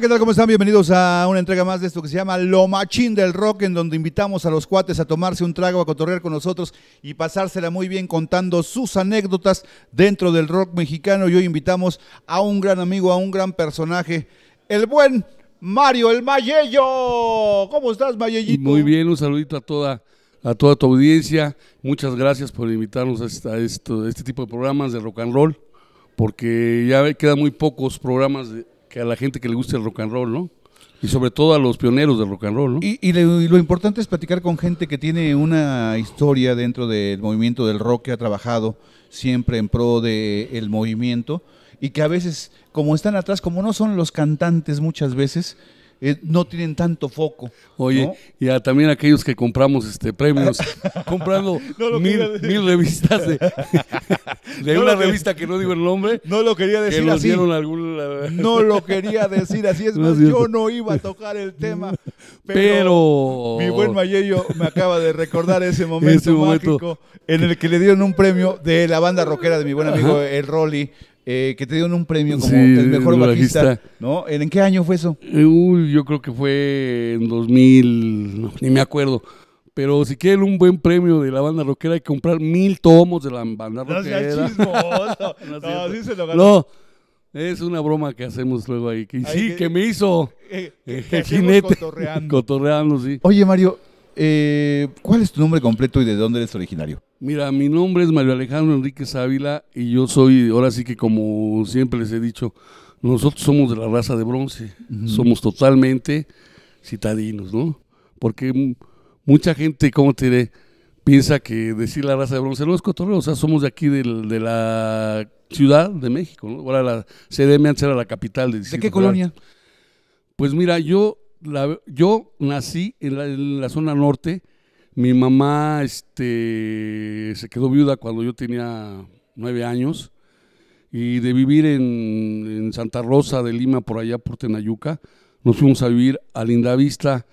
¿qué tal? ¿Cómo están? Bienvenidos a una entrega más de esto que se llama Lo Machín del Rock, en donde invitamos a los cuates a tomarse un trago, a cotorrear con nosotros y pasársela muy bien contando sus anécdotas dentro del rock mexicano. Y hoy invitamos a un gran amigo, a un gran personaje, el buen Mario el Mayello. ¿Cómo estás, Mayellito? Muy bien, un saludito a toda, a toda tu audiencia. Muchas gracias por invitarnos a, esto, a este tipo de programas de rock and roll, porque ya quedan muy pocos programas de que a la gente que le gusta el rock and roll, ¿no? Y sobre todo a los pioneros del rock and roll, Y, lo, importante es platicar con gente que tiene una historia dentro del movimiento del rock, que ha trabajado siempre en pro del movimiento y que a veces, como están atrás, como no son los cantantes muchas veces, eh, no tienen tanto foco. Oye, y también aquellos que compramos este premios, comprando mil, revistas de, una revista que... no digo el nombre. No lo quería decir así. no lo quería decir así, es más, yo no iba a tocar el tema. Pero, mi buen Mayello me acaba de recordar ese momento, mágico en el que le dieron un premio de la banda rockera de mi buen amigo El Rolly eh, que te dieron un premio como el mejor bajista, ¿no? ¿En qué año fue eso? yo creo que fue en 2000, ni me acuerdo. Pero si quieren un buen premio de la banda rockera hay que comprar mil tomos de la banda rockera. No es una broma que hacemos luego ahí. sí, que, me hizo. Eh, eh, el jinete. Cotorreando. cotorreando, sí. Oye, Mario, eh, ¿Cuál es tu nombre completo y de dónde eres originario? Mira, mi nombre es Mario Alejandro Enrique Ávila y yo soy, ahora sí que como siempre les he dicho, nosotros somos de la raza de bronce, somos totalmente citadinos, ¿no? Porque mucha gente, ¿cómo te diré? Piensa que decir la raza de bronce no es cotorreo, o sea, somos de aquí, de, la ciudad de México, ¿no? Ahora la CDM antes era la capital de. ¿De qué colonia? Pues mira, yo yo nací en la, zona norte. Mi mamá este, se quedó viuda cuando yo tenía nueve años. Y de vivir en, Santa Rosa de Lima, por allá por Tenayuca, nos fuimos a vivir a Lindavista,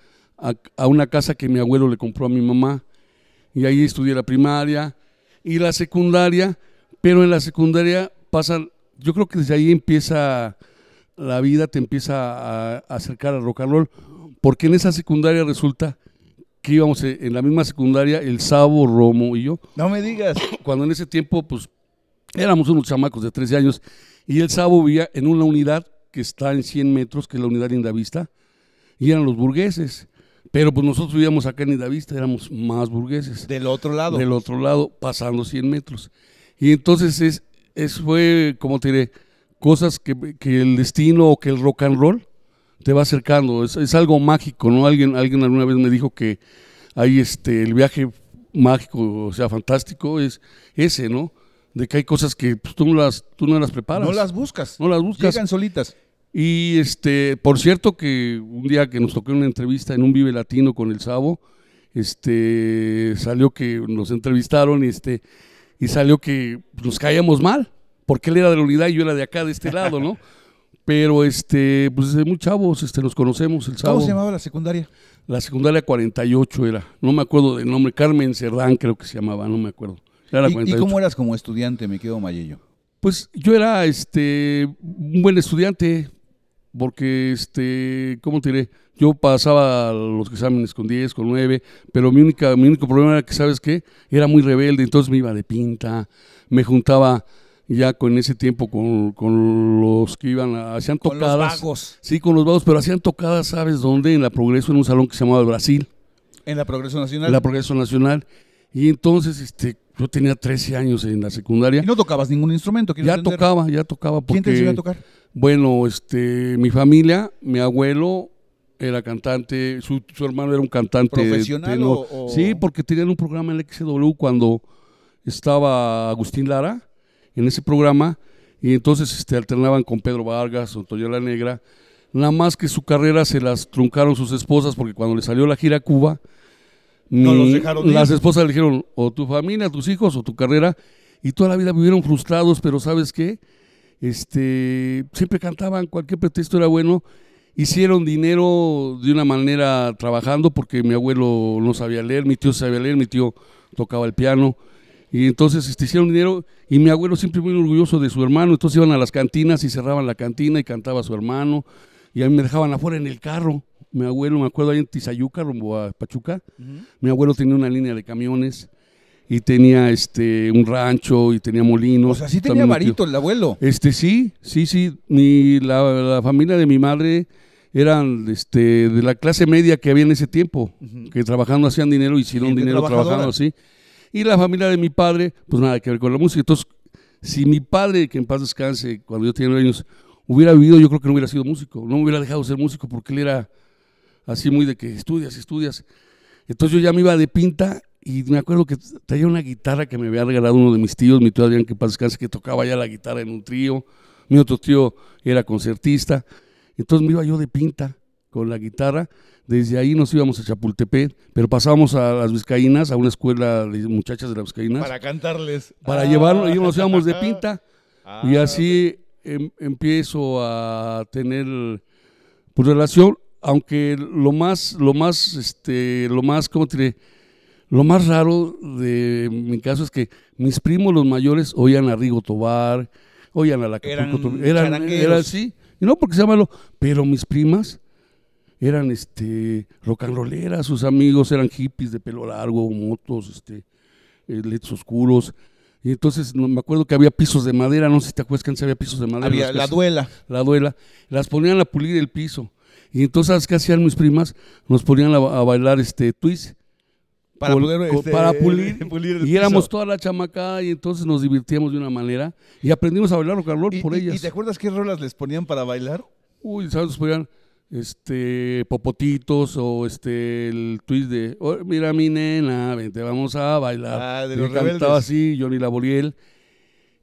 a, una casa que mi abuelo le compró a mi mamá. Y ahí estudié la primaria y la secundaria. Pero en la secundaria pasan, yo creo que desde ahí empieza la vida te empieza a acercar al rock and roll, porque en esa secundaria resulta que íbamos e, en la misma secundaria el Sabo, Romo y yo. No me digas. Cuando en ese tiempo, pues, éramos unos chamacos de 13 años, y el Sabo vivía en una unidad que está en 100 metros, que es la unidad Indavista, y eran los burgueses. Pero pues nosotros vivíamos acá en Indavista, éramos más burgueses. Del otro lado. Del otro lado, pasando 100 metros. Y entonces es, es fue, como te diré, cosas que, el destino o que el rock and roll te va acercando. Es, algo mágico, ¿no? Alguien, alguien alguna vez me dijo que hay este, el viaje mágico, o sea, fantástico, es ese, ¿no? De que hay cosas que pues, tú, no las, tú no las preparas. No las buscas. No las buscas. Llegan solitas. Y este, por cierto que un día que nos toqué una entrevista en un Vive Latino con el Sabo, este, salió que nos entrevistaron este, y salió que nos caíamos mal porque él era de la unidad y yo era de acá, de este lado, ¿no? Pero este, pues desde muy chavos este, nos conocemos el sábado. ¿Cómo se llamaba la secundaria? La secundaria 48 era, no me acuerdo del nombre, Carmen Cerdán creo que se llamaba, no me acuerdo. Era ¿Y, 48. cómo eras como estudiante, me quedo Mayello? Pues yo era este un buen estudiante, porque este, ¿cómo te diré? Yo pasaba los exámenes con 10, con 9, pero mi única mi único problema era que sabes qué, era muy rebelde, entonces me iba de pinta, me juntaba ya con ese tiempo con, los que iban, a, hacían tocadas. Con los vagos. Sí, con los vagos, pero hacían tocadas, ¿sabes dónde? En la Progreso, en un salón que se llamaba Brasil. En la Progreso Nacional. En la Progreso Nacional. Y entonces, este, yo tenía 13 años en la secundaria. ¿Y no tocabas ningún instrumento? Ya tocaba, ya tocaba. Porque, ¿Quién te iba a tocar? Bueno, este, mi familia, mi abuelo era cantante, su, hermano era un cantante. ¿Profesional Sí, porque tenían un programa en el XW cuando estaba Agustín Lara en ese programa y entonces este, alternaban con Pedro Vargas, Antonio La Negra, nada más que su carrera se las truncaron sus esposas porque cuando le salió la gira a Cuba, no mm, dejaron las esposas le dijeron o tu familia, tus hijos o tu carrera y toda la vida vivieron frustrados, pero ¿sabes qué? Este, siempre cantaban, cualquier pretexto era bueno. Hicieron dinero de una manera trabajando porque mi abuelo no sabía leer, mi tío sabía leer, mi tío tocaba el piano. Y entonces este, hicieron dinero y mi abuelo siempre muy orgulloso de su hermano, entonces iban a las cantinas y cerraban la cantina y cantaba a su hermano y a mí me dejaban afuera en el carro. Mi abuelo, me acuerdo ahí en Tizayuca, rumbo a Pachuca, mi abuelo tenía una línea de camiones y tenía este un rancho y tenía molinos. O sea, sí tenía varito el abuelo. Este sí, sí, sí, ni la, familia de mi madre eran este, de la clase media que había en ese tiempo, que trabajando hacían dinero, y hicieron dinero trabajando así. Y la familia de mi padre, pues nada que ver con la música. Entonces, si mi padre, que en paz descanse, cuando yo tenía nueve años, hubiera vivido, yo creo que no hubiera sido músico. No me hubiera dejado ser músico porque él era así muy de que estudias, estudias. Entonces yo ya me iba de pinta y me acuerdo que traía una guitarra que me había regalado uno de mis tíos, mi tío Adrián, que en paz descanse, que tocaba ya la guitarra en un trío. Mi otro tío era concertista. Entonces me iba yo de pinta con la guitarra. Desde ahí nos íbamos a Chapultepec, pero pasábamos a las Vizcaínas, a una escuela de muchachas de las Vizcaínas. Para cantarles. Para ah. llevarlo, y nos íbamos de pinta. Ah, y así em, empiezo a tener pues, relación, aunque lo más, lo más, este, lo más, ¿cómo Lo más raro de mi caso es que mis primos los mayores oían a Rigo Tobar, oían a la Eran, eran, eran así, y no porque se malo, pero mis primas eran este, rock and rolleras, sus amigos eran hippies de pelo largo, motos, este, eh, leds oscuros. Y entonces me acuerdo que había pisos de madera, no sé si te acuerdas que había pisos de madera. Había la duela. La duela. Las ponían a pulir el piso. Y entonces, qué hacían mis primas? Nos ponían a, bailar este twist. Para, poder, este, para, pulir. y éramos toda la chamacada y entonces nos divertíamos de una manera y aprendimos a bailar rock and roll por ellas. ¿Y te acuerdas qué rolas les ponían para bailar? Uy, ¿sabes? Ponían este popotitos o este el twist de oh, mira mi nena vente vamos a bailar ah, cantaba así Johnny Laboriel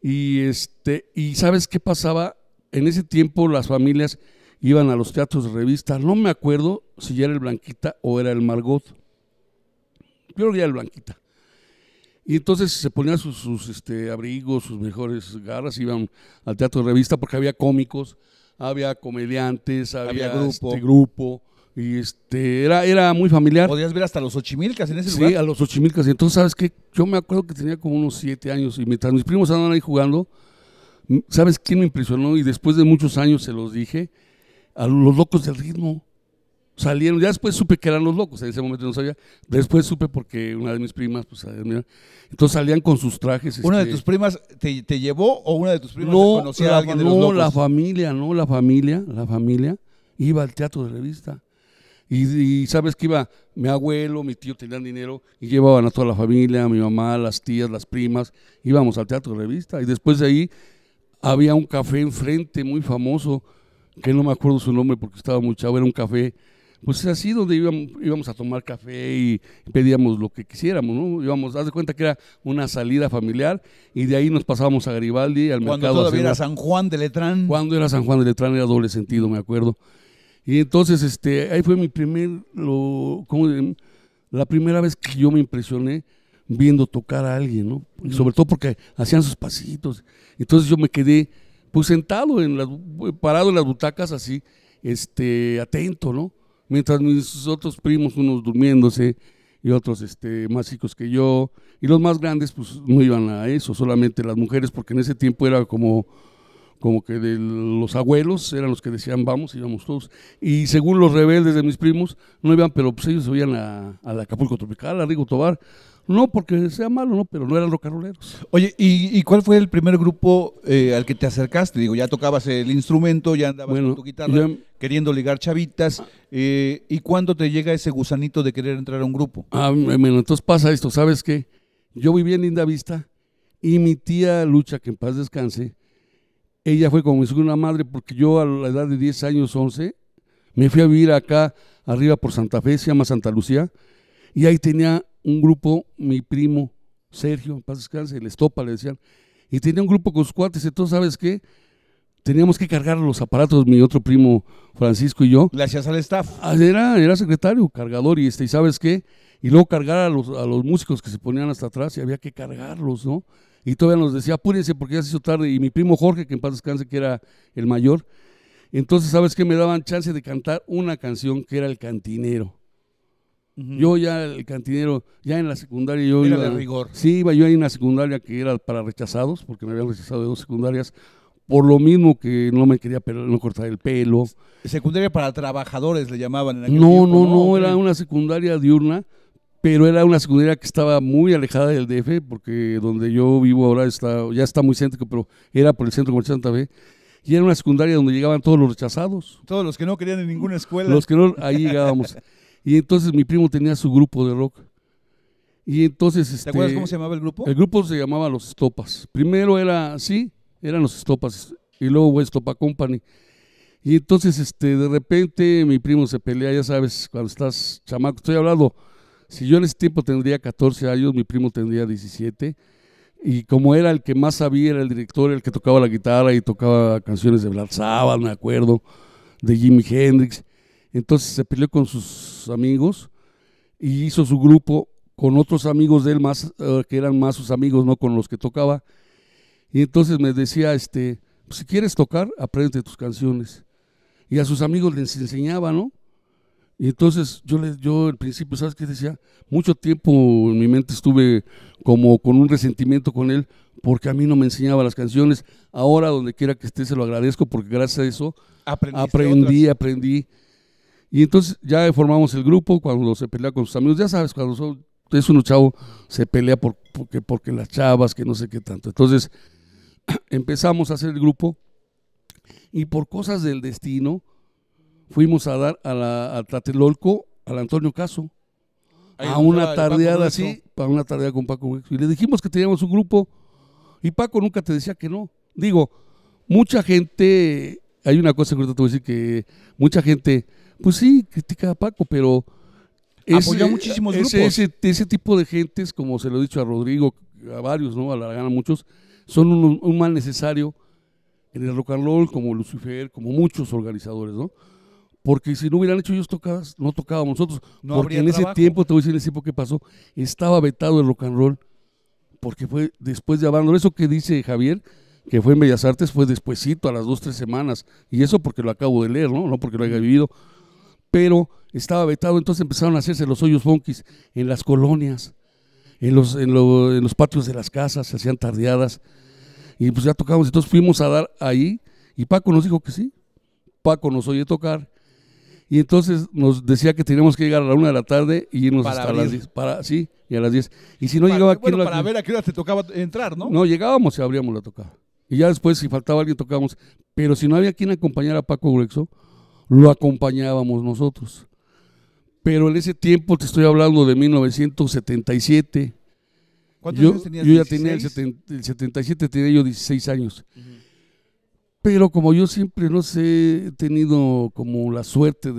y este y sabes qué pasaba en ese tiempo las familias iban a los teatros de revistas no me acuerdo si ya era el Blanquita o era el Margot yo creo que era el Blanquita y entonces se ponían sus, sus este, abrigos sus mejores garras iban al teatro de revista porque había cómicos había comediantes, había, este grupo. Este grupo. Y este, era, era muy familiar. Podías ver hasta los ochimilcas en ese lugar. Sí, a los ochimilcas. Entonces, ¿sabes qué? Yo me acuerdo que tenía como unos siete años y mientras mis primos andaban ahí jugando, ¿sabes quién me impresionó? Y después de muchos años se los dije, a los locos del ritmo salieron, ya después supe que eran los locos, en ese momento no sabía, después supe porque una de mis primas, pues, eh, mira, entonces salían con sus trajes. ¿Una de este, tus primas te, llevó o una de tus primas no, conocía a alguien de los locos? No, la familia, no, la familia, la familia iba al teatro de revista. Y, sabes que iba, mi abuelo, mi tío tenían dinero y llevaban a toda la familia, a mi mamá, las tías, las primas, íbamos al teatro de revista. Y después de ahí había un café enfrente muy famoso, que no me acuerdo su nombre porque estaba muy chavo, era un café pues es así donde íbamos, a tomar café y pedíamos lo que quisiéramos, ¿no? Íbamos, haz de cuenta que era una salida familiar y de ahí nos pasábamos a Garibaldi, al mercado. Cuando todavía era San Juan de Letrán. Cuando era San Juan de Letrán era doble sentido, me acuerdo. Y entonces, este, ahí fue mi primer, lo, ¿cómo, la primera vez que yo me impresioné viendo tocar a alguien, ¿no? sobre todo porque hacían sus pasitos. Entonces yo me quedé, pues sentado, en parado en las butacas así, este, atento, ¿no? mientras mis otros primos, unos durmiéndose y otros este, más chicos que yo, y los más grandes pues no iban a eso, solamente las mujeres, porque en ese tiempo era como, como que de los abuelos eran los que decían vamos, íbamos todos, y según los rebeldes de mis primos, no iban, pero pues ellos se iban a, la Acapulco Tropical, a Rigo Tobar, no porque sea malo, no, pero no eran los rocaroleros. Oye, ¿y, cuál fue el primer grupo eh, al que te acercaste? Digo, ya tocabas el instrumento, ya andabas con tu guitarra, queriendo ligar chavitas. Ah. Eh, ¿Y cuándo te llega ese gusanito de querer entrar a un grupo? Ah, bueno, entonces pasa esto, ¿sabes qué? Yo vivía en Linda Vista y mi tía Lucha, que en paz descanse, ella fue como mi segunda madre porque yo a la edad de 10 años, 11, me fui a vivir acá arriba por Santa Fe, se llama Santa Lucía, y ahí tenía un grupo, mi primo Sergio, en paz descanse, el estopa le decían, y tenía un grupo con sus cuates, entonces, ¿sabes qué? Teníamos que cargar los aparatos, mi otro primo Francisco y yo. Gracias al staff. Ah, era, era secretario, cargador, y este, ¿y sabes qué? Y luego cargar a los, a los músicos que se ponían hasta atrás y había que cargarlos, ¿no? Y todavía nos decía, apúrense porque ya se hizo tarde. Y mi primo Jorge, que en paz descanse, que era el mayor, entonces, ¿sabes qué? Me daban chance de cantar una canción que era El Cantinero. Yo ya, el cantinero, ya en la secundaria yo era de rigor. Sí, iba yo ahí en la secundaria que era para rechazados, porque me habían rechazado de dos secundarias, por lo mismo que no me quería no cortar el pelo. Secundaria para trabajadores le llamaban en aquel no, tiempo, No, no, no, era una secundaria diurna, pero era una secundaria que estaba muy alejada del DF, porque donde yo vivo ahora está, ya está muy céntrico, pero era por el centro comercial Santa Fe. Y era una secundaria donde llegaban todos los rechazados. Todos los que no querían en ninguna escuela. Los que no, ahí llegábamos. Y entonces mi primo tenía su grupo de rock. Y entonces... ¿Te acuerdas este, cómo se llamaba el grupo? El grupo se llamaba Los Estopas. Primero era, sí, eran Los Estopas. Y luego fue Estopa Company. Y entonces, este, de repente, mi primo se pelea, ya sabes, cuando estás chamaco. Estoy hablando, si yo en ese tiempo tendría 14 años, mi primo tendría 17. Y como era el que más sabía, era el director, el que tocaba la guitarra y tocaba canciones de Black me acuerdo, de Jimi Hendrix. Entonces se peleó con sus amigos y hizo su grupo con otros amigos de él más, eh, que eran más sus amigos, no con los que tocaba. Y entonces me decía, este, pues, si quieres tocar, aprende tus canciones. Y a sus amigos les enseñaba, ¿no? Y entonces yo, le yo al principio, ¿sabes qué decía? Mucho tiempo en mi mente estuve como con un resentimiento con él porque a mí no me enseñaba las canciones. Ahora, donde quiera que esté, se lo agradezco porque gracias a eso aprendí, aprendí. Y entonces ya formamos el grupo, cuando se pelea con sus amigos, ya sabes, cuando son, es uno chavo, se pelea por, porque, porque las chavas, que no sé qué tanto. Entonces empezamos a hacer el grupo y por cosas del destino fuimos a dar a, la, a Tlatelolco, al Antonio Caso, a una tardeada así, para una tardeada con Paco Y le dijimos que teníamos un grupo y Paco nunca te decía que no. Digo, mucha gente, hay una cosa que te voy a decir que mucha gente pues sí, critica a Paco, pero... muchísimos Ese, tipo de gentes, como se lo he dicho a Rodrigo, a varios, ¿no? A la gana muchos, son un, mal necesario en el rock and roll, como Lucifer, como muchos organizadores, ¿no? Porque si no hubieran hecho ellos tocadas, no tocábamos nosotros. porque en ese tiempo, te voy a decir en ese tiempo que pasó, estaba vetado el rock and roll, porque fue después de abandono. Eso que dice Javier, que fue en Bellas Artes, fue despuesito, a las dos, tres semanas. Y eso porque lo acabo de leer, ¿no? No porque lo haya vivido pero estaba vetado, entonces empezaron a hacerse los hoyos funkis en las colonias, en los, en, los patios de las casas, se hacían tardeadas, y pues ya tocábamos, entonces fuimos a dar ahí, y Paco nos dijo que sí, Paco nos oye tocar, y entonces nos decía que teníamos que llegar a la una de la tarde y irnos para hasta las Para, sí, y a las diez. Y si no llegaba bueno, para ver a qué hora te tocaba entrar, ¿no? No, llegábamos y abríamos la tocada. Y ya después, si faltaba alguien, tocábamos. Pero si no había quien acompañara a Paco Grexo lo acompañábamos nosotros. Pero en ese tiempo, te estoy hablando de 1977, ¿Cuántos yo, años tenías? Yo ya tenía el, 77, tenía yo 16 años. Pero como yo siempre, no sé, he tenido como la suerte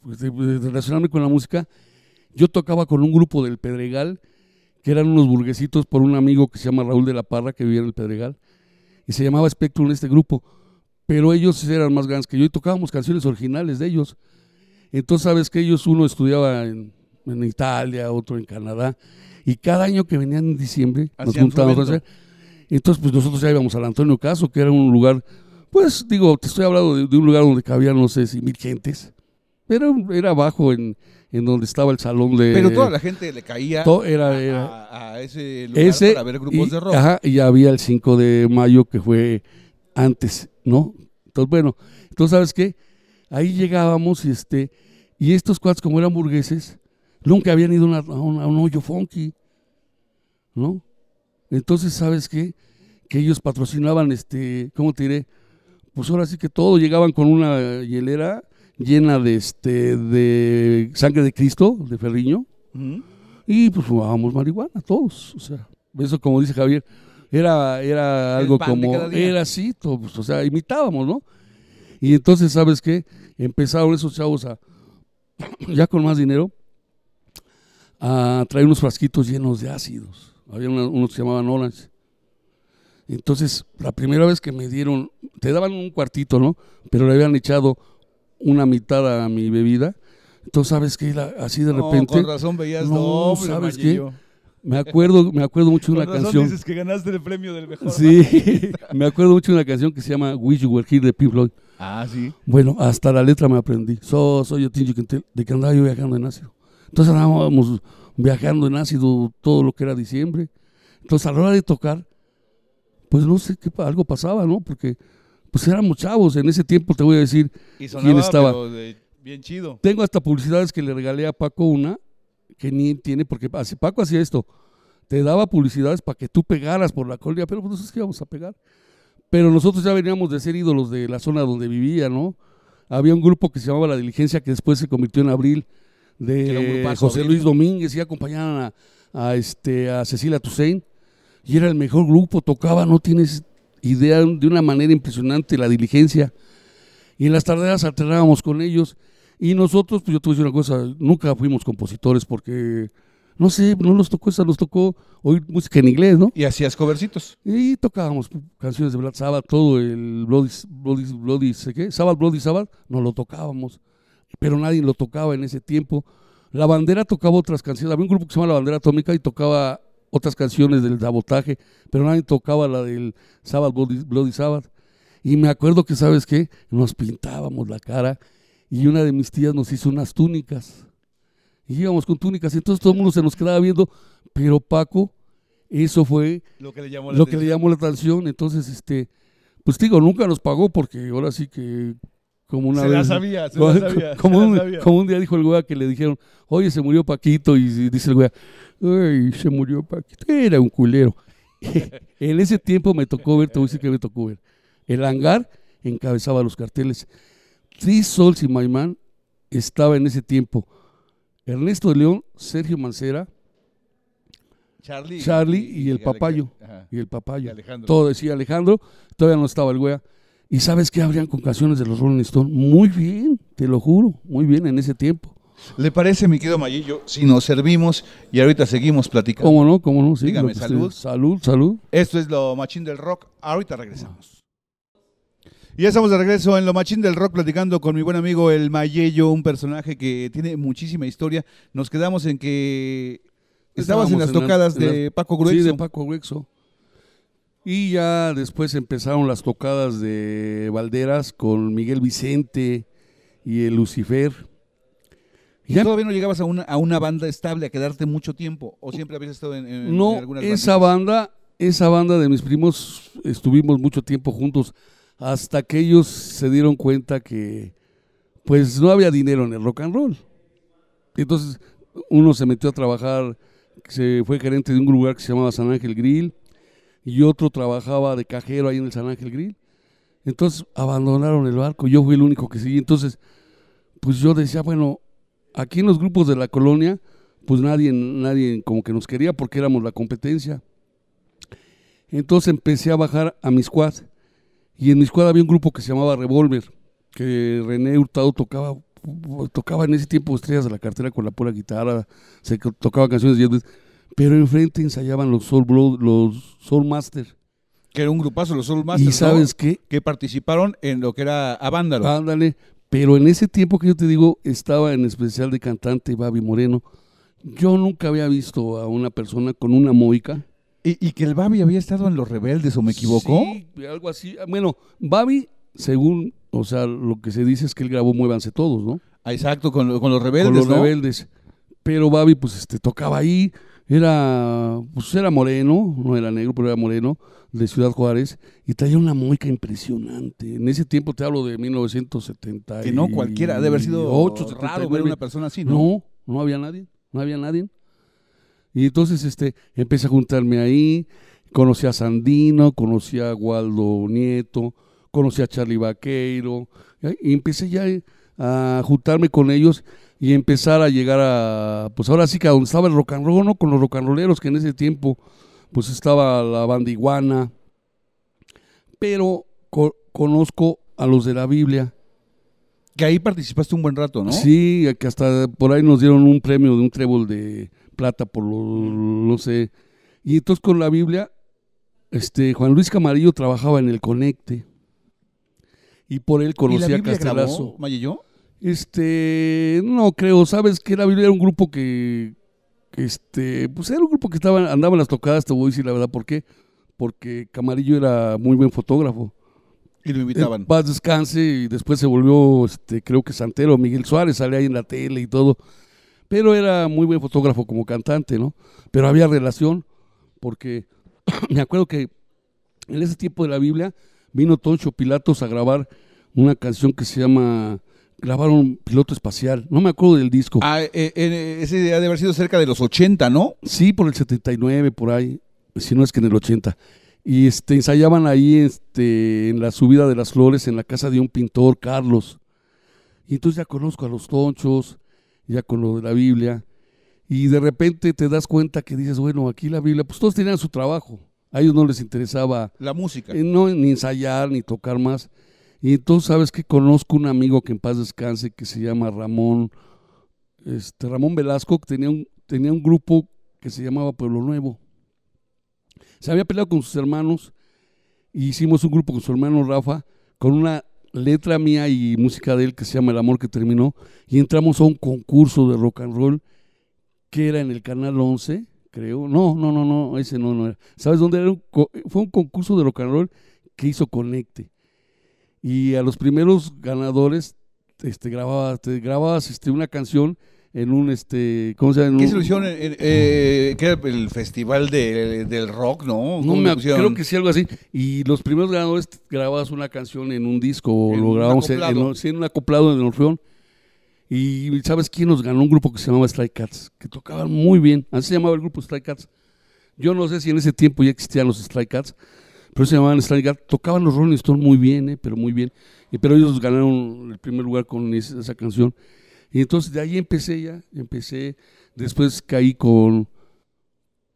pues, de, de, relacionarme con la música, yo tocaba con un grupo del Pedregal, que eran unos burguesitos por un amigo que se llama Raúl de la Parra, que vivía en el Pedregal, y se llamaba Spectrum este grupo pero ellos eran más grandes que yo y tocábamos canciones originales de ellos. Entonces, sabes que ellos, uno estudiaba en, Italia, otro en Canadá, y cada año que venían en diciembre nos juntábamos. Entonces, pues nosotros ya íbamos al Antonio Caso, que era un lugar, pues digo, te estoy hablando de, un lugar donde cabían, no sé si mil gentes. Era, era abajo en, donde estaba el salón de. Pero toda la gente le caía era, a, ese lugar para ver grupos de rock. Ajá, y había el 5 de mayo que fue antes ¿no? Entonces, bueno, entonces, ¿sabes qué? Ahí llegábamos y, este, y estos cuates, como eran burgueses, nunca habían ido a, un, hoyo funky, ¿no? Entonces, ¿sabes qué? Que ellos patrocinaban, este, ¿cómo te diré? Pues ahora sí que todos llegaban con una hielera llena de, este, de sangre de Cristo, de Ferriño, y pues fumábamos marihuana, todos, o sea, eso como dice Javier, era, era algo como, era así, o sea, imitábamos, ¿no? Y entonces, ¿sabes qué? Empezaron esos chavos a, ya con más dinero, a traer unos frasquitos llenos de ácidos. Había unos que se llamaban Orange. Entonces, la primera vez que me dieron, te daban un cuartito, ¿no? Pero le habían echado una mitad a mi bebida. Entonces, ¿sabes qué? así de repente. razón veías no, ¿sabes qué? me acuerdo, me acuerdo mucho de una canción. dices que ganaste el premio del mejor. Sí, me acuerdo mucho de una canción que se llama Wish You Were Here de Pink Floyd. Ah, sí. Bueno, hasta la letra me aprendí. soy yo, Tinji Quintel, de que andaba yo viajando en ácido. Entonces andábamos viajando en ácido todo lo que era diciembre. Entonces a la hora de tocar, pues no sé qué algo pasaba, ¿no? Porque pues éramos chavos. En ese tiempo te voy a decir quién estaba. bien chido. Tengo hasta publicidades que le regalé a Paco una que ni tiene, porque Paco hacía esto, te daba publicidades para que tú pegaras por la colonia, ah, pero pues nosotros que íbamos a pegar. Pero nosotros ya veníamos de ser ídolos de la zona donde vivía, ¿no? Había un grupo que se llamaba La Diligencia, que después se convirtió en abril, de José Luis Domínguez, y acompañaban a, este, a Cecilia Toussaint, y era el mejor grupo, tocaba, no tienes idea, de una manera impresionante, La Diligencia. Y en las tardes alternábamos con ellos, y nosotros, pues yo te voy a decir una cosa, nunca fuimos compositores porque, no sé, no nos tocó esa, nos tocó oír música en inglés, ¿no? Y hacías covercitos. Y tocábamos canciones de Black Sabbath, todo el Bloody, Bloody, ¿qué? Sabbath, Bloody Sabbath, no lo tocábamos. Pero nadie lo tocaba en ese tiempo. La Bandera tocaba otras canciones. Había un grupo que se llama La Bandera Atómica y tocaba otras canciones del sabotaje, pero nadie tocaba la del Sabbath, Bloody, Bloody Sabbath. Y me acuerdo que, ¿sabes qué? Nos pintábamos la cara y una de mis tías nos hizo unas túnicas. Y íbamos con túnicas, y entonces todo el mundo se nos quedaba viendo, pero Paco, eso fue lo que le llamó la, atención. la Entonces, este, pues digo, nunca nos pagó porque ahora sí que como una se vez, la sabía, se como, la sabía. Como, un, día dijo el güey que le dijeron, oye, se murió Paquito, y, dice el güey, ay, se murió Paquito, era un culero. en ese tiempo me tocó ver, te voy a decir que me tocó ver, el hangar encabezaba los carteles Three Souls y My Man estaba en ese tiempo. Ernesto de León, Sergio Mancera, Charlie, Charlie y, el papayo, y, el papayo. Todo decía Alejandro, todavía no estaba el wea. ¿Y sabes qué habrían con canciones de los Rolling Stones? Muy bien, te lo juro, muy bien en ese tiempo. ¿Le parece, mi querido Mayillo, si nos servimos y ahorita seguimos platicando? ¿Cómo no? ¿Cómo no? Dígame, salud. salud, salud. Esto es lo machín del rock. Ahorita regresamos. Y ya estamos de regreso en Lo Machín del Rock platicando con mi buen amigo El Mayello, un personaje que tiene muchísima historia. Nos quedamos en que estabas en las tocadas de Paco Gruexo. Sí, de Paco Gruexo. Y ya después empezaron las tocadas de Valderas con Miguel Vicente y el Lucifer. ¿Y ya, todavía no llegabas a una, banda estable, a quedarte mucho tiempo? ¿O siempre habías estado en, no, esa banda, esa banda de mis primos, estuvimos mucho tiempo juntos hasta que ellos se dieron cuenta que pues no había dinero en el rock and roll. Entonces uno se metió a trabajar, se fue gerente de un lugar que se llamaba San Ángel Grill y otro trabajaba de cajero ahí en el San Ángel Grill. Entonces abandonaron el barco, yo fui el único que seguí. Entonces, pues yo decía, bueno, aquí en los grupos de la colonia, pues nadie, nadie como que nos quería porque éramos la competencia. Entonces empecé a bajar a mis cuadros y en mi escuela había un grupo que se llamaba Revolver, que René Hurtado tocaba tocaba en ese tiempo estrellas de la cartera con la pura guitarra, se tocaba canciones de pero enfrente ensayaban los Soul Blood los Soul Master. Que era un grupazo, los Soul Master. ¿Y sabes qué? Que participaron en lo que era Abándalo. Ándale, pero en ese tiempo que yo te digo, estaba en especial de cantante Babi Moreno. Yo nunca había visto a una persona con una moica y, que el Babi había estado en Los Rebeldes, ¿o me equivoco? Sí, algo así. Ah, bueno, Babi, según, o sea, lo que se dice es que él grabó Muévanse Todos, ¿no? Ah, exacto, con, con Los Rebeldes, Con Los Rebeldes. Pero Babi, pues, este, tocaba ahí. Era, pues, era moreno, no era negro, pero era moreno, de Ciudad Juárez. Y traía una mueca impresionante. En ese tiempo, te hablo de 1970. Que no cualquiera, debe haber sido 8, raro una persona así, No, no había nadie, no había nadie. Y entonces este, empecé a juntarme ahí, conocí a Sandino, conocí a Waldo Nieto, conocí a Charlie Vaqueiro, y empecé ya a juntarme con ellos y empezar a llegar a, pues ahora sí que a donde estaba el rock ¿no? Con los rock que en ese tiempo pues estaba la banda iguana, pero conozco a los de la Biblia. Que ahí participaste un buen rato, ¿no? Sí, que hasta por ahí nos dieron un premio de un trébol de plata, por lo, no sé. Y entonces con la Biblia, este, Juan Luis Camarillo trabajaba en el Conecte. Y por él conocía a Castelazo. yo? Este, no creo, sabes que la Biblia era un grupo que, este, pues era un grupo que andaba en las tocadas, te voy a decir la verdad, ¿por qué? Porque Camarillo era muy buen fotógrafo. Y lo invitaban. paz descanse y después se volvió, este, creo que Santero, Miguel Suárez, sale ahí en la tele y todo. Pero era muy buen fotógrafo como cantante, ¿no? Pero había relación, porque me acuerdo que en ese tiempo de la Biblia vino Toncho Pilatos a grabar una canción que se llama Grabar un Piloto Espacial. No me acuerdo del disco. Ah, eh, eh ese haber sido cerca de los 80, ¿no? Sí, por el 79, por ahí. Si no es que en el 80. Y este, ensayaban ahí este, en la subida de las flores, en la casa de un pintor, Carlos. Y entonces ya conozco a los tonchos ya con lo de la Biblia, y de repente te das cuenta que dices, bueno, aquí la Biblia, pues todos tenían su trabajo, a ellos no les interesaba la música, eh, no, ni ensayar, ni tocar más. Y entonces sabes que conozco un amigo que en paz descanse, que se llama Ramón, este, Ramón Velasco, que tenía un, tenía un grupo que se llamaba Pueblo Nuevo. Se había peleado con sus hermanos, y hicimos un grupo con su hermano Rafa, con una letra mía y música de él que se llama El amor que terminó y entramos a un concurso de rock and roll que era en el canal 11, creo. No, no, no, no, ese no, no era. ¿Sabes dónde era? fue un concurso de rock and roll que hizo Conecte. Y a los primeros ganadores este grababas, te grababas este, una canción en un este ¿cómo se llama? ¿Qué solución? Eh, que el festival del rock, ¿no? No me creo que sí algo así. Y los primeros ganadores grababas una canción en un disco, o lo grabamos en, un acoplado en el Orfeón. Y ¿sabes quién nos ganó? Un grupo que se llamaba Strike Cats, que tocaban muy bien. Así se llamaba el grupo Strike Cats. Yo no sé si en ese tiempo ya existían los Strike Cats, pero se llamaban Strike Cats. Tocaban los Rolling Stones muy bien, eh, pero muy bien. pero ellos ganaron el primer lugar con esa canción. Y entonces de ahí empecé ya, empecé, después caí con,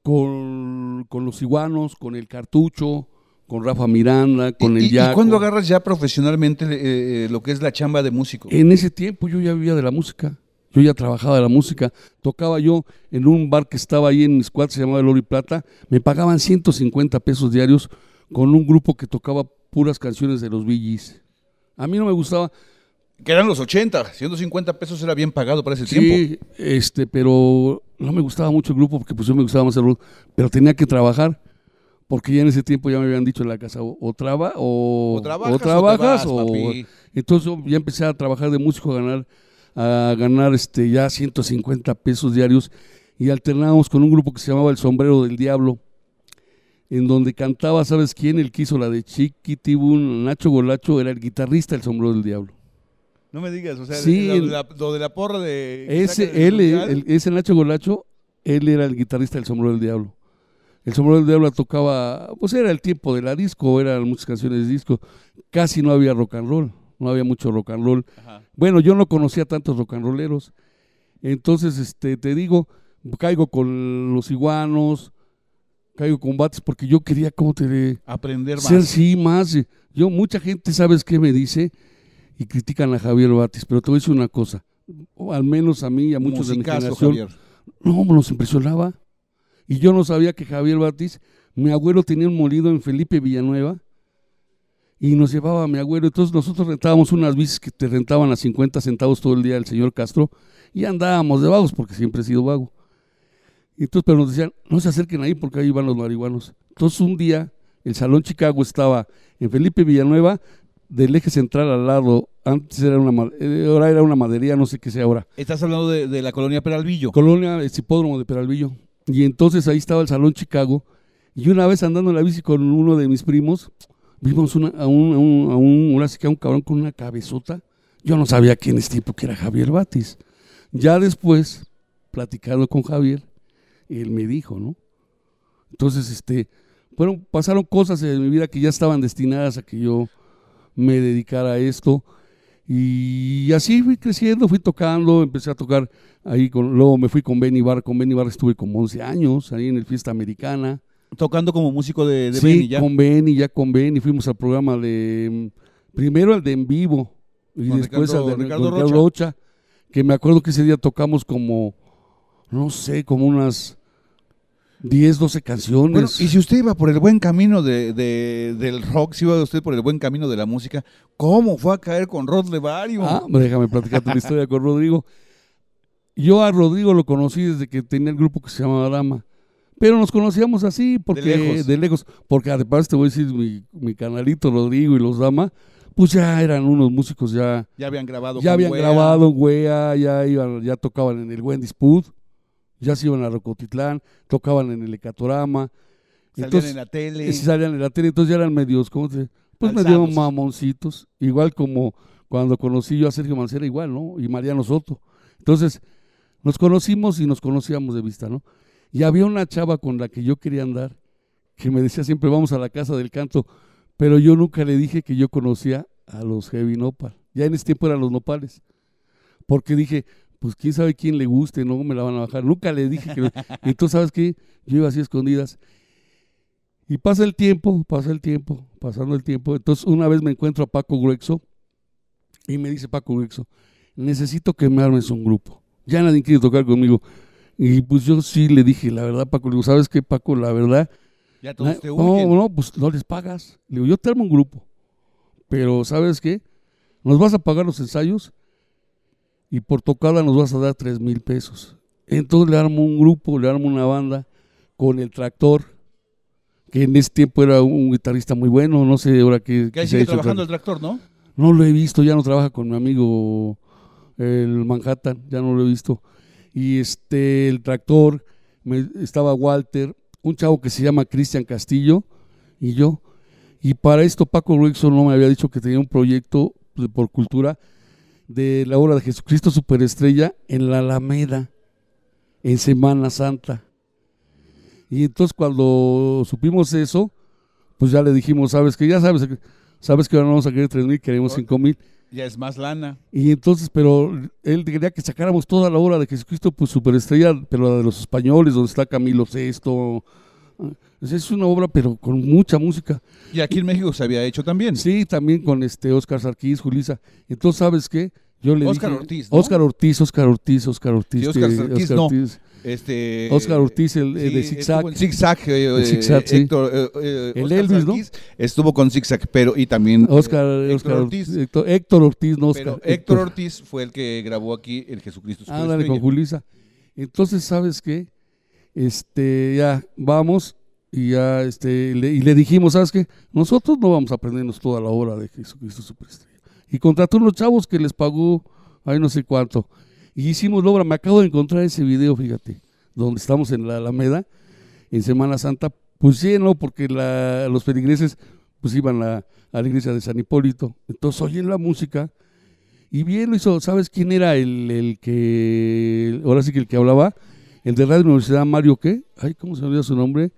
con, los iguanos, con el cartucho, con Rafa Miranda, con el Yaco. ¿Y cuándo agarras ya profesionalmente eh, eh, lo que es la chamba de músico? En ese tiempo yo ya vivía de la música, yo ya trabajaba de la música, tocaba yo en un bar que estaba ahí en mis Squad, se llamaba El Oro y Plata, me pagaban 150 pesos diarios con un grupo que tocaba puras canciones de los Billys. A mí no me gustaba, que eran los 80, 150 pesos era bien pagado para ese tiempo. Sí, este, pero no me gustaba mucho el grupo porque pues yo me gustaba más el rock, pero tenía que trabajar porque ya en ese tiempo ya me habían dicho en la casa o, o, trabajas o, entonces yo ya empecé a trabajar de músico a ganar a ganar este ya 150 pesos diarios y alternábamos con un grupo que se llamaba El Sombrero del Diablo en donde cantaba, ¿sabes quién? El que hizo la de Chiquitibun, Nacho Golacho, era el guitarrista del Sombrero del Diablo. No me digas, o sea, lo, de la, porra de... Ese, el, Nacho Golacho, él era el guitarrista del Sombrero del Diablo. El Sombrero del Diablo tocaba, pues era el tiempo de la disco, eran muchas canciones de disco. Casi no había rock and roll, no había mucho rock and roll. Bueno, yo no conocía tantos rock and rolleros. Entonces, este, te digo, caigo con los iguanos, caigo con bates porque yo quería, cómo te... Aprender más. sí, más. Yo, mucha gente, ¿sabes qué me dice? y critican a Javier Batis, pero te voy a decir una cosa, al menos a mí y a muchos de mi generación, no, nos impresionaba. Y yo no sabía que Javier Batis, mi abuelo tenía un molido en Felipe Villanueva y nos llevaba a mi abuelo. Entonces nosotros rentábamos unas bicis que te rentaban a 50 centavos todo el día el señor Castro y andábamos de vagos porque siempre he sido vago. Entonces, pero nos decían, no se acerquen ahí porque ahí van los marihuanos. Entonces un día el Salón Chicago estaba en Felipe Villanueva, del eje central al lado antes era una eh, ahora era una madería, no sé qué sea ahora. Estás hablando de, la colonia Peralvillo. Colonia, es hipódromo de Peralvillo. Y entonces ahí estaba el Salón Chicago. Y una vez andando en la bici con uno de mis primos, vimos a, un, un, cabrón con una cabezota. Yo no sabía quién es tipo que era Javier Batis. Ya después, platicando con Javier, él me dijo, ¿no? Entonces, este, fueron, pasaron cosas en mi vida que ya estaban destinadas a que yo me dedicara a esto. Y así fui creciendo, fui tocando, empecé a tocar ahí, con, luego me fui con Benny Bar, con Benny Bar estuve como 11 años, ahí en el Fiesta Americana. Tocando como músico de, de sí, Benny ya. con Benny, ya con Benny, fuimos al programa de, mm, primero al de En Vivo, y después el de Ricardo Rocha, que me acuerdo que ese día tocamos como, no sé, como unas 10, 12 canciones. y si usted iba por el buen camino de, del rock, si iba usted por el buen camino de la música, ¿cómo fue a caer con Rod Levario? Ah, déjame platicarte la historia con Rodrigo. Yo a Rodrigo lo conocí desde que tenía el grupo que se llamaba Dama. Pero nos conocíamos así, porque de lejos. porque además ah, te voy a decir, mi, canalito Rodrigo y los Dama, pues ya eran unos músicos ya. Ya habían grabado. Ya habían grabado ya, ya tocaban en el Wendy's Pud ya se iban a Rocotitlán, tocaban en el Hecatorama. Salían entonces, en la tele. Eh, salían en la tele, entonces ya eran medios, ¿cómo se Pues medios mamoncitos, igual como cuando conocí yo a Sergio Mancera, igual, ¿no? Y Mariano Soto. Entonces, nos conocimos y nos conocíamos de vista, ¿no? Y había una chava con la que yo quería andar, que me decía siempre, vamos a la casa del canto, pero yo nunca le dije que yo conocía a los Heavy Nopal. Ya en ese tiempo eran los nopales. Porque dije, pues quién sabe quién le guste, no me la van a bajar. Nunca le dije que... Entonces, ¿sabes qué? Yo iba así escondidas. Y pasa el tiempo, pasa el tiempo, pasando el tiempo. Entonces, una vez me encuentro a Paco Grexo. y me dice Paco Grexo, necesito que me armes un grupo. Ya nadie quiere tocar conmigo. Y pues yo sí le dije, la verdad, Paco, le digo, ¿sabes qué, Paco? La verdad... Ya todos No, no, pues no les pagas. Le digo, yo te armo un grupo. Pero, ¿sabes qué? Nos vas a pagar los ensayos y por tocarla nos vas a dar tres mil pesos. Entonces le armo un grupo, le armo una banda con el tractor, que en ese tiempo era un guitarrista muy bueno, no sé ahora qué. Que sigue trabajando el tractor, ¿no? No lo he visto, ya no trabaja con mi amigo el Manhattan, ya no lo he visto. Y este, el tractor, estaba Walter, un chavo que se llama Cristian Castillo y yo. Y para esto Paco Ruixo no me había dicho que tenía un proyecto por cultura de la obra de Jesucristo Superestrella en la Alameda, en Semana Santa. Y entonces cuando supimos eso, pues ya le dijimos, sabes que ya sabes, sabes que ahora no vamos a querer tres mil, queremos cinco mil. Ya es más lana. Y entonces, pero él quería que sacáramos toda la obra de Jesucristo, pues superestrella, pero la de los españoles, donde está Camilo VI, pues, es una obra, pero con mucha música. Y aquí en México se había hecho también. Sí, también con este Oscar Sarquís, Julisa. Entonces, ¿sabes qué? Yo le Oscar Ortiz. ¿no? Oscar Ortiz, Oscar Ortiz, Oscar Ortiz. Sí, Oscar, este, no. Ortiz. Este, Oscar Ortiz, el, sí, el de Zigzag. Zag. zigzag, eh, el eh, zigzag sí. Eh, eh, el Elvis, ¿no? Estuvo con Zigzag, pero y también. Oscar, Ortiz. Héctor, Ortiz, no Oscar. Héctor, Ortiz fue el que grabó aquí el Jesucristo. Ah, dale, con Julisa. Entonces, ¿sabes qué? Este, ya, vamos. Y ya este, le, y le dijimos, ¿sabes qué? Nosotros no vamos a aprendernos toda la obra de Jesucristo Superestrella. Y contrató unos chavos que les pagó, ahí no sé cuánto. Y hicimos la obra. Me acabo de encontrar ese video, fíjate, donde estamos en la Alameda, en Semana Santa. Pues lleno, porque los feligreses pues iban a, la iglesia de San Hipólito. Entonces oyen la música. Y bien lo hizo, ¿sabes quién era el, el que, ahora sí que el que hablaba? El de Radio Universidad, Mario, ¿qué? Ay, ¿cómo se olvida su nombre?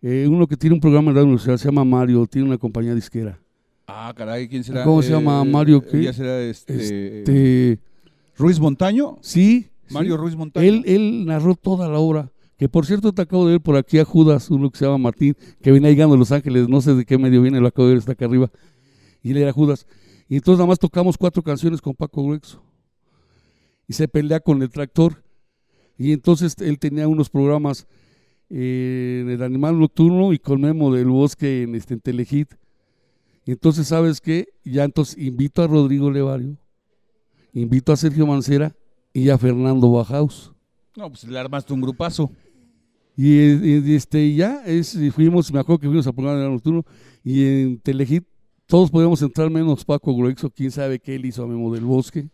Eh, uno que tiene un programa en la universidad se llama Mario, tiene una compañía disquera. Ah, caray, ¿quién será? ¿Cómo se llama eh, Mario? Eh, ¿qué? será este, este... Ruiz Montaño. Sí. Mario Ruiz Montaño. Él, narró toda la obra. Que por cierto, te acabo de ver por aquí a Judas, uno que se llama Martín, que viene llegando de Los Ángeles, no sé de qué medio viene, lo acabo de ver, está acá arriba. Y él era Judas. Y entonces nada más tocamos cuatro canciones con Paco Gruexo. Y se pelea con el tractor. Y entonces él tenía unos programas en el animal nocturno y con Memo del Bosque en, este, Telehit. Entonces, ¿sabes qué? Ya entonces invito a Rodrigo Levario, invito a Sergio Mancera y a Fernando Bajaus. No, pues le armaste un grupazo. Y, y este, ya es, fuimos, me acuerdo que fuimos a programa de nocturno y en Telehit todos podíamos entrar menos Paco Gruexo, quién sabe qué él hizo a Memo del Bosque.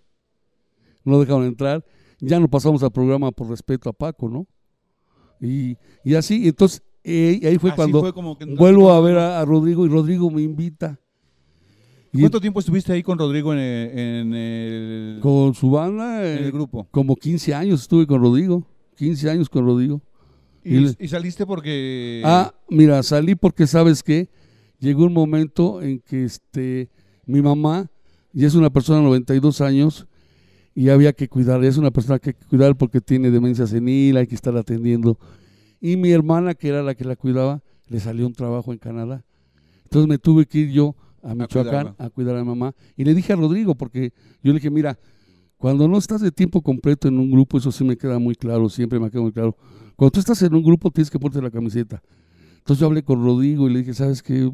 No dejaron entrar. Ya no pasamos al programa por respeto a Paco, ¿no? Y, y así, entonces, eh, ahí fue cuando vuelvo a ver a, Rodrigo y Rodrigo me invita. ¿Cuánto tiempo estuviste ahí con Rodrigo en el, Con su banda. el eh, grupo. Como 15 años estuve con Rodrigo. 15 años con Rodrigo. ¿Y, saliste porque...? Ah, mira, salí porque, ¿sabes qué? Llegó un momento en que este, mi mamá, y es una persona de 92 años, y había que cuidar. Es una persona que hay que cuidar porque tiene demencia senil, hay que estar atendiendo. Y mi hermana, que era la que la cuidaba, le salió un trabajo en Canadá. Entonces me tuve que ir yo a Michoacán a, cuidar a mamá. Y le dije a Rodrigo, porque yo le dije, mira, cuando no estás de tiempo completo en un grupo, eso sí me queda muy claro, siempre me queda muy claro. Cuando tú estás en un grupo, tienes que ponerte la camiseta. Entonces yo hablé con Rodrigo y le dije, ¿sabes qué?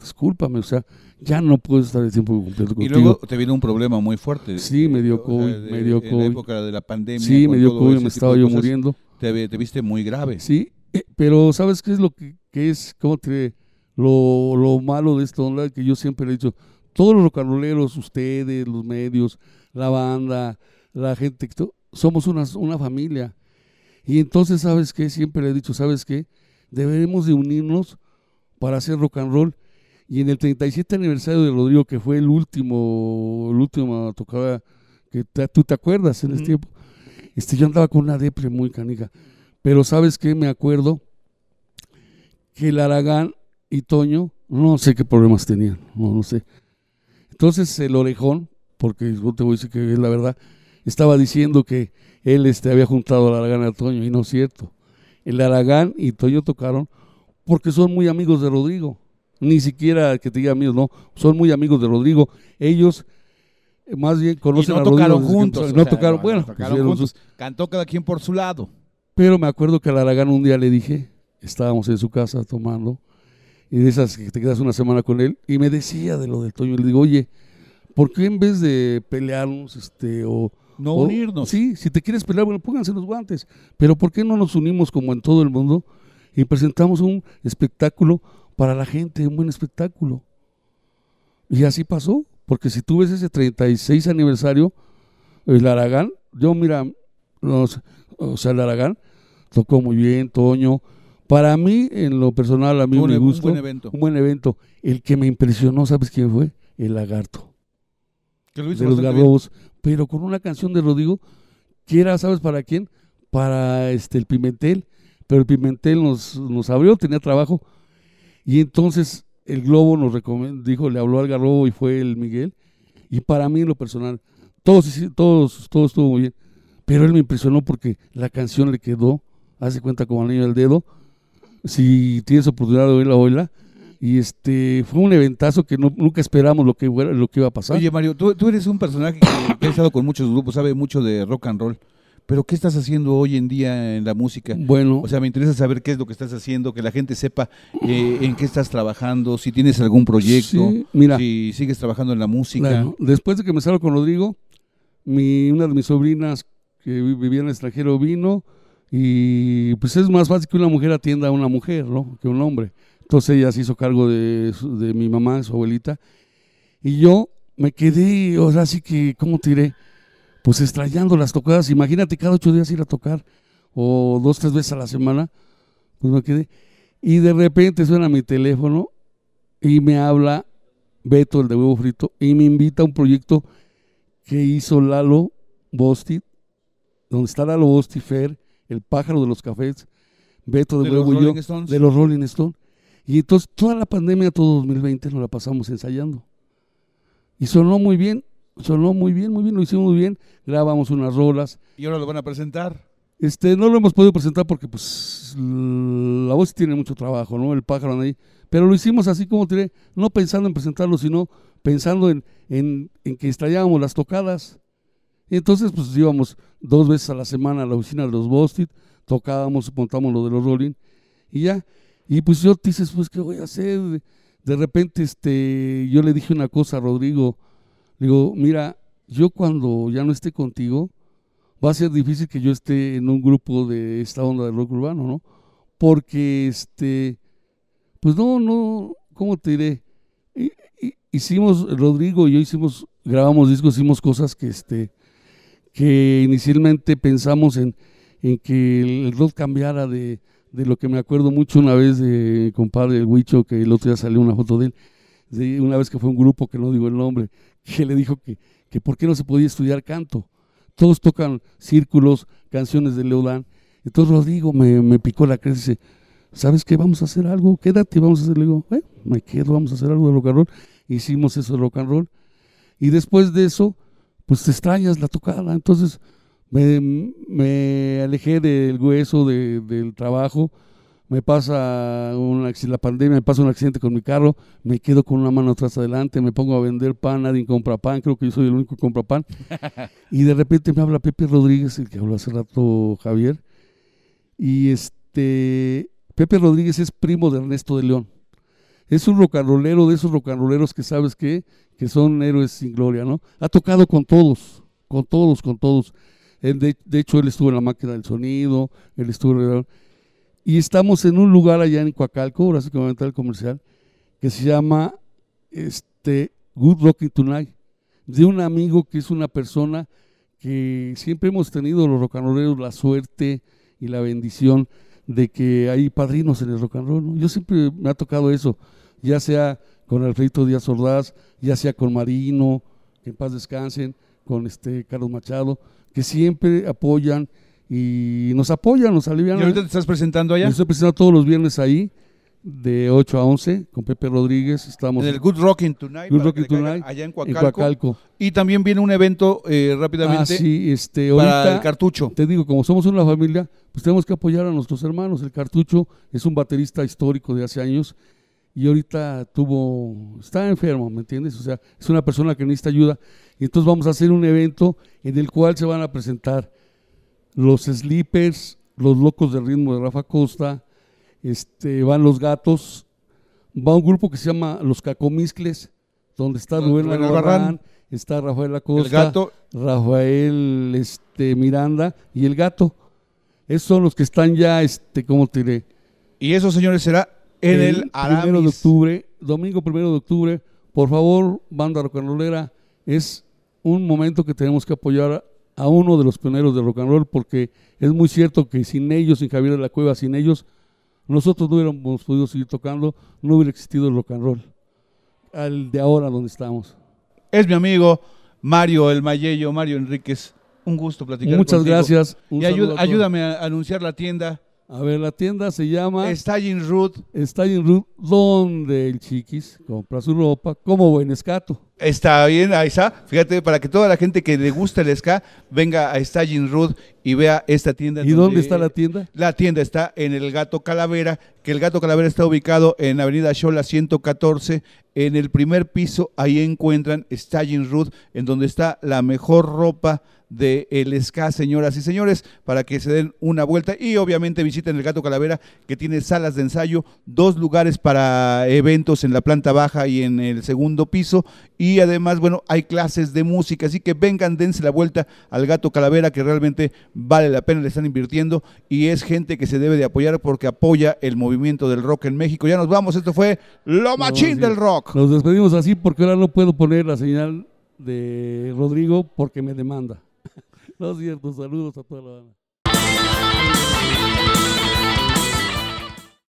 discúlpame, o sea, ya no puedo estar el tiempo completo contigo. Y luego te vino un problema muy fuerte. Sí, me dio COVID, En época de la pandemia. Sí, me dio COVID, me estaba yo muriendo. Te, viste muy grave. Sí, eh, pero ¿sabes qué es lo que, es, cómo lo, malo de esto online? Que yo siempre le he dicho, todos los rocanroleros, ustedes, los medios, la banda, la gente, somos una, una familia. Y entonces, ¿sabes qué? Siempre le he dicho, ¿sabes qué? Debemos de unirnos para hacer rock and roll y en el 37 aniversario de Rodrigo, que fue el último, el último tocaba, que tú te acuerdas en ese tiempo, este, yo andaba con una depre muy canica. Pero sabes qué, me acuerdo que el Aragán y Toño, no sé qué problemas tenían, no, sé. Entonces el orejón, porque yo te voy a decir que es la verdad, estaba diciendo que él este, había juntado al Aragán y a Toño, y no es cierto. El Aragán y Toño tocaron porque son muy amigos de Rodrigo ni siquiera que te diga amigos, no, son muy amigos de Rodrigo. Ellos eh, más bien conocen a Rodrigo. Tocaron juntos, no, tocaron, no tocaron, juntos. Cantó cada quien por su lado. Pero me acuerdo que a Aragán un día le dije, estábamos en su casa tomando, y de esas que te quedas una semana con él, y me decía de lo del Toño, le digo, oye, ¿por qué en vez de pelearnos este, o... No unirnos. Sí, si te quieres pelear, bueno, pónganse los guantes, pero ¿por qué no nos unimos como en todo el mundo y presentamos un espectáculo para la gente, un buen espectáculo. Y así pasó, porque si tú ves ese 36 aniversario, el Aragán, yo mira, los, o sea, el Aragán tocó muy bien, Toño. Para mí, en lo personal, a mí me e-, gustó. Un buen evento. Un buen evento. El que me impresionó, ¿sabes quién fue? El Lagarto. de los Pero con una canción de Rodrigo, que era, ¿sabes para quién? Para este, el Pimentel. Pero el Pimentel nos, nos abrió, tenía trabajo y entonces el Globo nos recomendó, dijo, le habló al Garrobo y fue el Miguel. Y para mí, en lo personal, todos, todos, todos estuvo muy bien. Pero él me impresionó porque la canción le quedó, hace cuenta como al niño del dedo. Si tienes oportunidad de oírla, oírla. Y este fue un eventazo que nunca esperamos lo que, lo que iba a pasar. Oye, Mario, tú, eres un personaje que ha estado con muchos grupos, sabe mucho de rock and roll. Pero ¿qué estás haciendo hoy en día en la música? Bueno. O sea, me interesa saber qué es lo que estás haciendo, que la gente sepa eh, en qué estás trabajando, si tienes algún proyecto, mira, si sigues trabajando en la música. Después de que me salgo con Rodrigo, una de mis sobrinas que vivía en el extranjero vino y pues es más fácil que una mujer atienda a una mujer, ¿no? Que un hombre. Entonces ella se hizo cargo de, mi mamá, su abuelita. Y yo me quedé, o sea, así que, ¿cómo tiré pues estrellando las tocadas. Imagínate cada ocho días ir a tocar o dos, tres veces a la semana. Pues me quedé. Y de repente suena mi teléfono y me habla Beto, el de huevo frito, y me invita a un proyecto que hizo Lalo Bosti donde está Lalo Bosti, Fer, el pájaro de los cafés, Beto de, huevo y yo, de los Rolling Stones. Y entonces toda la pandemia, todo 2020, nos la pasamos ensayando. Y sonó muy bien sonó muy bien, muy bien, lo hicimos muy bien, grabamos unas rolas. ¿Y ahora lo van a presentar? Este, no lo hemos podido presentar porque pues la voz tiene mucho trabajo, ¿no? El pájaro ahí. Pero lo hicimos así como tiré, no pensando en presentarlo, sino pensando en, que estallábamos las tocadas. entonces pues íbamos dos veces a la semana a la oficina de los Bostit, tocábamos, montábamos lo de los Rolling y ya. Y pues yo te dices, pues, ¿qué voy a hacer? De repente, este, yo le dije una cosa a Rodrigo, digo, mira, yo cuando ya no esté contigo, va a ser difícil que yo esté en un grupo de esta onda de rock urbano, ¿no? Porque, este, pues no, no, ¿cómo te diré? Hicimos, Rodrigo y yo hicimos, grabamos discos, hicimos cosas que, este, que inicialmente pensamos en, que el rock cambiara de, lo que me acuerdo mucho una vez de compadre el Huicho, que el otro día salió una foto de él, de una vez que fue un grupo que no digo el nombre, que le dijo que, por qué no se podía estudiar canto. Todos tocan círculos, canciones de Leodán. Entonces Rodrigo me, me picó la crisis y dice, ¿sabes qué? Vamos a hacer algo, quédate, vamos a hacer. Le digo, me quedo, vamos a hacer algo de rock and roll. Hicimos eso de rock and roll. Y después de eso, pues te extrañas la tocada. Entonces me, me alejé del hueso, del trabajo me pasa una, la pandemia, me pasa un accidente con mi carro, me quedo con una mano atrás adelante, me pongo a vender pan, nadie compra pan, creo que yo soy el único que compra pan. y de repente me habla Pepe Rodríguez, el que habló hace rato Javier, y este, Pepe Rodríguez es primo de Ernesto de León. Es un rocanrolero de esos rocanroleros que sabes que son héroes sin gloria, ¿no? Ha tocado con todos, con todos, con todos. Eh, de, hecho, él estuvo en la máquina del sonido, él estuvo... Y estamos en un lugar allá en Coacalco, ahora sí que al comercial, que se llama este, Good Rocking Tonight, de un amigo que es una persona que siempre hemos tenido los rocanroleros la suerte y la bendición de que hay padrinos en el rock Yo siempre me ha tocado eso, ya sea con Alfredo Díaz Ordaz, ya sea con Marino, que en paz descansen, con este Carlos Machado, que siempre apoyan y nos apoyan, nos alivia. ¿Y ahorita te estás presentando allá? Yo estoy presentando todos los viernes ahí, de 8 a 11, con Pepe Rodríguez. Estamos en el Good Rocking Tonight. Good Rocking Tonight. Allá en Cuacalco. Y también viene un evento eh, rápidamente. Ah, sí, este, para el cartucho. Te digo, como somos una familia, pues tenemos que apoyar a nuestros hermanos. El cartucho es un baterista histórico de hace años y ahorita tuvo, está enfermo, ¿me entiendes? O sea, es una persona que necesita ayuda. Y entonces vamos a hacer un evento en el cual se van a presentar los Sleepers, los Locos del Ritmo de Rafa Costa, este, van los Gatos, va un grupo que se llama Los Cacomiscles, donde está Rubén está Rafael Acosta, gato. Rafael este, Miranda y el gato. Esos son los que están ya, este, ¿cómo te diré? Y eso, señores, será en el, el de octubre, domingo primero de octubre. Por favor, banda rocanolera, es un momento que tenemos que apoyar a uno de los pioneros del rock and roll, porque es muy cierto que sin ellos, sin Javier de la Cueva, sin ellos, nosotros no hubiéramos podido seguir tocando, no hubiera existido el rock and roll, al de ahora donde estamos. Es mi amigo Mario El Mayello, Mario Enríquez, un gusto platicar Muchas gracias. Y ayúdame a anunciar la tienda a ver, la tienda se llama Stallion Root. Stallion Root, donde el chiquis compra su ropa como buen escato. Está bien, ahí está. Fíjate, para que toda la gente que le gusta el ska venga a Stallion Root y vea esta tienda. ¿Y dónde está la tienda? La tienda está en el Gato Calavera, que el Gato Calavera está ubicado en Avenida Shola 114. En el primer piso, ahí encuentran Stallion Root, en donde está la mejor ropa de el señoras y señores, para que se den una vuelta y obviamente visiten el Gato Calavera, que tiene salas de ensayo, dos lugares para eventos en la planta baja y en el segundo piso, y además, bueno, hay clases de música, así que vengan, dense la vuelta al Gato Calavera, que realmente vale la pena, le están invirtiendo y es gente que se debe de apoyar porque apoya el movimiento del rock en México. Ya nos vamos, esto fue Lo Machín del Rock. Nos despedimos así porque ahora no puedo poner la señal de Rodrigo porque me demanda. No es cierto, saludos a toda la banda.